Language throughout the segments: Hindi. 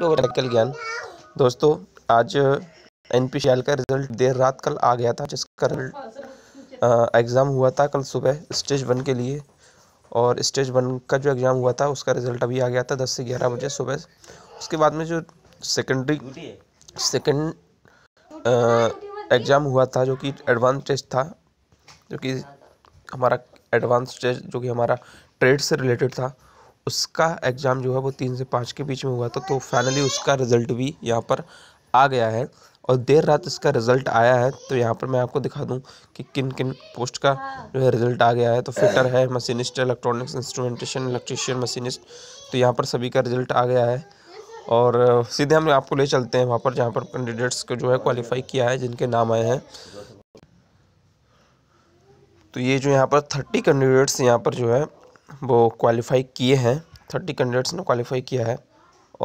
टेक्निकल तो ज्ञान दोस्तों आज एन पी का रिजल्ट देर रात कल आ गया था जिसका रिजल्ट एग्ज़ाम हुआ था कल सुबह स्टेज वन के लिए और स्टेज वन का जो एग्ज़ाम हुआ था उसका रिज़ल्ट अभी आ गया था दस से ग्यारह बजे सुबह उसके बाद में जो सेकेंडरी सेकेंड एग्ज़ाम हुआ था जो कि एडवांस टेस्ट था जो कि हमारा एडवांस टेस्ट जो कि हमारा ट्रेड से रिलेटेड था उसका एग्ज़ाम जो है वो तीन से पाँच के बीच में हुआ था तो फाइनली उसका रिज़ल्ट भी यहाँ पर आ गया है और देर रात इसका रिज़ल्ट आया है तो यहाँ पर मैं आपको दिखा दूँ कि किन किन पोस्ट का जो है रिज़ल्ट आ गया है तो फिटर है machinist electronics instrumentation electrician machinist तो यहाँ पर सभी का रिज़ल्ट आ गया है और सीधे हम आपको ले चलते हैं वहाँ पर जहाँ पर कैंडिडेट्स को जो है क्वालिफाई किया है जिनके नाम आए हैं तो ये जो यहाँ पर थर्टी कैंडिडेट्स यहाँ पर जो है वो क्वालिफाई किए हैं थर्टी कैंडिडेट्स ने क्वालिफाई किया है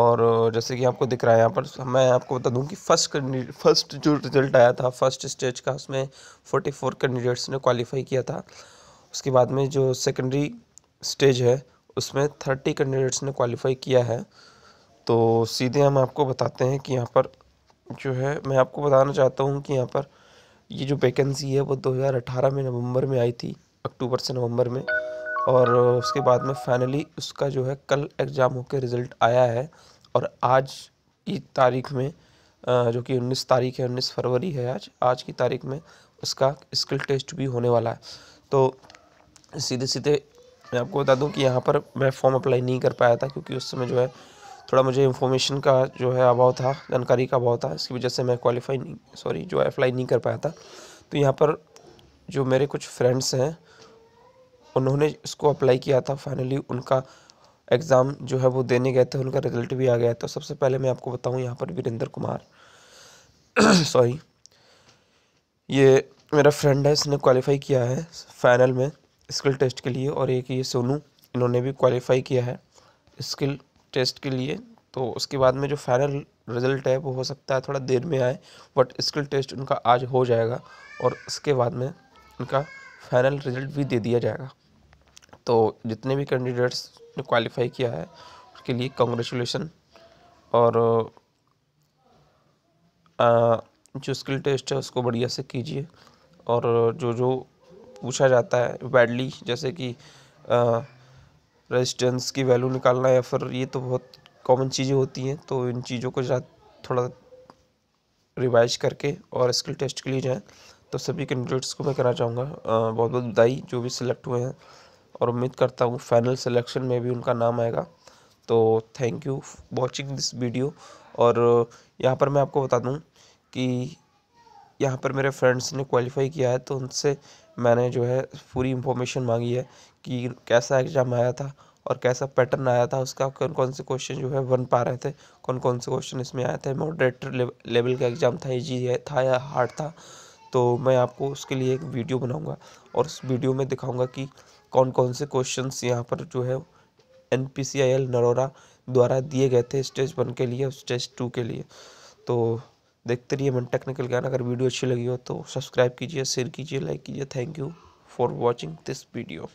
और जैसे कि आपको दिख रहा है यहाँ पर मैं आपको बता दूँ कि फर्स्ट फर्स्ट जो रिज़ल्ट आया था फर्स्ट स्टेज का उसमें फोर्टी फोर कैंडिडेट्स ने क्वालिफाई किया था उसके बाद में जो सेकेंडरी स्टेज है उसमें थर्टी कैंडिडेट्स ने क्वालिफाई किया है तो सीधे हम आपको बताते हैं कि यहाँ पर जो है मैं आपको बताना चाहता हूँ कि यहाँ पर ये जो वैकेंसी है वो 2018 में नवंबर में आई थी अक्टूबर से नवंबर में और उसके बाद में फाइनली उसका जो है कल एग्ज़ाम होकर रिज़ल्ट आया है और आज की तारीख में जो कि 19 तारीख है 19 फरवरी है आज आज की तारीख में उसका स्किल टेस्ट भी होने वाला है तो सीधे सीधे मैं आपको बता दूं कि यहाँ पर मैं फॉर्म अप्लाई नहीं कर पाया था क्योंकि उस समय जो है थोड़ा मुझे इन्फॉर्मेशन का जो है अभाव था जानकारी का अभाव था इसकी वजह से मैं क्वालिफाई नहीं सॉरी जो है अप्लाई नहीं कर पाया था तो यहाँ पर जो मेरे कुछ फ्रेंड्स हैं उन्होंने इसको अप्लाई किया था फाइनली उनका एग्ज़ाम जो है वो देने गए थे उनका रिजल्ट भी आ गया तो सबसे पहले मैं आपको बताऊं यहाँ पर वीरेंद्र कुमार सॉरी ये मेरा फ्रेंड है इसने क्वालिफाई किया है फाइनल में स्किल टेस्ट के लिए और एक ये सोनू इन्होंने भी क्वालिफाई किया है स्किल टेस्ट के लिए तो उसके बाद में जो फाइनल रिजल्ट है वो हो सकता है थोड़ा देर में आए बट स्किल टेस्ट उनका आज हो जाएगा और उसके बाद में उनका फाइनल रिजल्ट भी दे दिया जाएगा तो जितने भी कैंडिडेट्स ने क्वालिफाई किया है उसके लिए कॉन्ग्रेचुलेसन और आ, जो स्किल टेस्ट है उसको बढ़िया से कीजिए और जो जो पूछा जाता है बैडली जैसे कि रेजिस्टेंस की वैल्यू निकालना या फिर ये तो बहुत कॉमन चीज़ें होती हैं तो इन चीज़ों को थोड़ा रिवाइज करके और स्किल टेस्ट के लिए जाएँ तो सभी कैंडिडेट्स को मैं कहना चाहूँगा बहुत बहुत बधाई जो भी सिलेक्ट हुए हैं और उम्मीद करता हूँ फाइनल सिलेक्शन में भी उनका नाम आएगा तो thank you watching this video और यहाँ पर मैं आपको बता दूँ कि यहाँ पर मेरे फ्रेंड्स ने क्वालिफाई किया है तो उनसे मैंने जो है पूरी इंफॉर्मेशन मांगी है कि कैसा एग्ज़ाम आया था और कैसा पैटर्न आया था उसका कौन कौन से क्वेश्चन जो है बन पा रहे थे कौन कौन से क्वेश्चन इसमें आए थे मॉडरेटर लेवल का एग्ज़ाम था ये था या हार्ड था तो मैं आपको उसके लिए एक वीडियो बनाऊंगा और उस वीडियो में दिखाऊंगा कि कौन कौन से क्वेश्चंस यहाँ पर जो है N P C I L Narora द्वारा दिए गए थे स्टेज वन के लिए और स्टेज टू के लिए तो देखते रहिए मन टेक्निकल ज्ञान अगर वीडियो अच्छी लगी हो तो सब्सक्राइब कीजिए शेयर कीजिए लाइक कीजिए thank you for watching this video